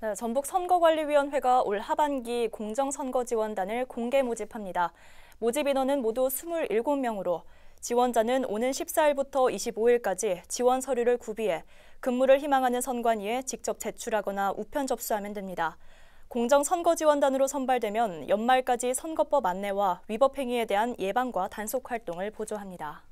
네, 전북 선거관리위원회가 올 하반기 공정선거지원단을 공개 모집합니다. 모집 인원은 모두 27명으로 지원자는 오는 14일부터 25일까지 지원 서류를 구비해 근무를 희망하는 선관위에 직접 제출하거나 우편 접수하면 됩니다. 공정선거지원단으로 선발되면 연말까지 선거법 안내와 위법행위에 대한 예방과 단속 활동을 보조합니다.